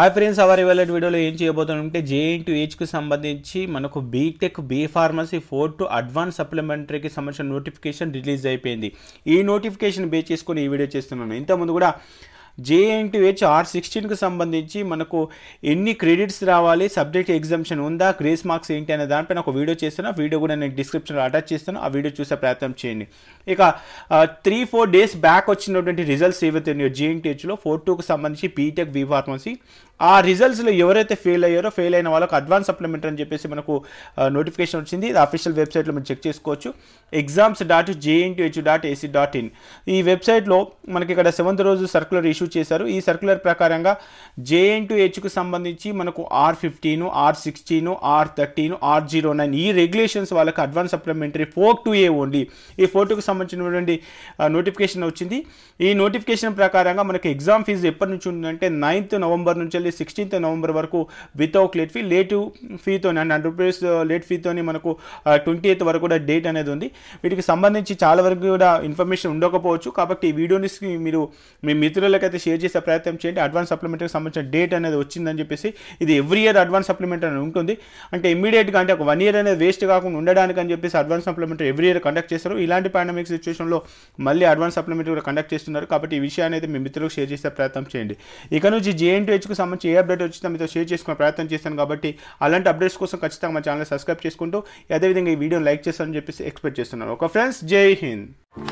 ఆ friends hour ఇవాళ వీడియోలో ఏం చేయబోతుంటే జేఎన్ టు ఏజ్కి సంబంధించి మనకు BTech B pharmacy four two advance సప్లిమెంటరీకి సంబంధించిన నోటిఫికేషన్ రిలీజ్ అయిపోయింది ఈ నోటిఫికేషన్ బేస్ చేసుకొని ఈ వీడియో చేస్తున్నాను ఇంతకుముందు కూడా జేఎన్టీహెచ్ ఆర్ సిక్స్టీన్కు సంబంధించి మనకు ఎన్ని క్రెడిట్స్ రావాలి సబ్జెక్ట్ ఎగ్జామ్షన్ ఉందా గ్రేస్ మార్క్స్ ఏంటి అనే దానిపైన ఒక వీడియో చేస్తాను ఆ వీడియో కూడా నేను డిస్క్రిప్షన్లో అటాచ్ చేస్తాను ఆ వీడియో చూసే ప్రయత్నం చేయండి ఇక త్రీ ఫోర్ డేస్ బ్యాక్ వచ్చినటువంటి రిజల్ట్స్ ఏవైతే ఉన్నాయో జేఎన్టీహెచ్లో ఫోర్ టూకు సంబంధించి బీటెక్ బీ ఫార్మసీ ఆ రిజల్ట్స్లో ఎవరైతే ఫెయిల్ అయ్యారో ఫెయిల్ అయిన వాళ్ళకు అడ్వాన్స్ సప్లిమెంట్ అని చెప్పేసి మనకు నోటిఫికేషన్ వచ్చింది ఇది అఫీషియల్ వెబ్సైట్లో మనం చెక్ చేసుకోవచ్చు exams dot JNTH dot AC dot in ఈ వెబ్సైట్లో మనకి ఇక్కడ సెవెంత్ రోజు సర్క్యులర్ ఇష్యూ చేశారు ఈ సర్క్యులర్ ప్రకారంగా జేఎన్టీహెచ్కు సంబంధించి మనకు ఆర్ ఫిఫ్టీను ఆర్ సిక్స్టీను ఆర్ థర్టీను ఆర్ జీరో నైన్ ఈ రెగ్యులేషన్స్ వాళ్ళకి advance supplementary four two A only ఈ ఫోర్ టూకి సంబంధించినటువంటి నోటిఫికేషన్ వచ్చింది ఈ నోటిఫికేషన్ ప్రకారంగా మనకి ఎగ్జామ్ ఫీజు ఎప్పటి నుంచి ఉందంటే నైన్త్ నవంబర్ నుంచి సిక్స్టీన్త్ నవంబర్ వరకు వితౌట్ లేట్ ఫీ లేట్ ఫీతో అండ్ హండ్రెడ్ రూపీస్ లేట్ ఫీతోని మనకు ట్వంటీ uh, ఎయిత్ వరకు కూడా డేట్ అనేది ఉంది వీటికి సంబంధించి చాలా వరకు కూడా ఇన్ఫర్మేషన్ ఉండకపోవచ్చు కాబట్టి ఈ వీడియోని మీరు మీ మిత్రులకైతే షేర్ చేసే ప్రయత్నం చేయండి అడ్వాన్స్ సప్లిమెంటరీకి సంబంధించిన డేట్ అనేది వచ్చిందని చెప్పేసి ఇది ఎవ్రీ ఇయర్ అడ్వాన్స్ సప్లిమెంటరీ అని ఉంటుంది అంటే ఇమీడియట్గా అంటే ఒక వన్ ఇయర్ అనేది వేస్ట్ కాకుండా ఉండడానికి అని చెప్పేసి advance supplementary every year conduct చేస్తారు ఇలాంటి పాండమిక్ సిచ్యువేషన్లో మళ్ళీ అడ్వాన్స్ సప్లిమెంటరీ కూడా కండక్ట్ చేస్తున్నారు కాబట్టి ఈ విషయాన్ని అయితే మీ మిత్రులకు షేర్ చేసే ప్రయత్నం చేయండి ఇక నుంచి జేఎన్టీహెచ్కు సంబంధించి సంబంధించి ఏ అప్డేట్ వచ్చినా మీతో షేర్ చేసుకునే ప్రయత్నం చేస్తాను కాబట్టి అలాంటి అప్డేట్స్ కోసం ఖచ్చితంగా మా ఛానల్ సబ్స్క్రైబ్ చేసుకుంటూ అదేవిధంగా ఈ వీడియోని లైక్ చేస్తానని చెప్పేసి ఎక్స్పెక్ట్ చేస్తున్నాను ఒక ఫ్రెండ్స్ జై హింద్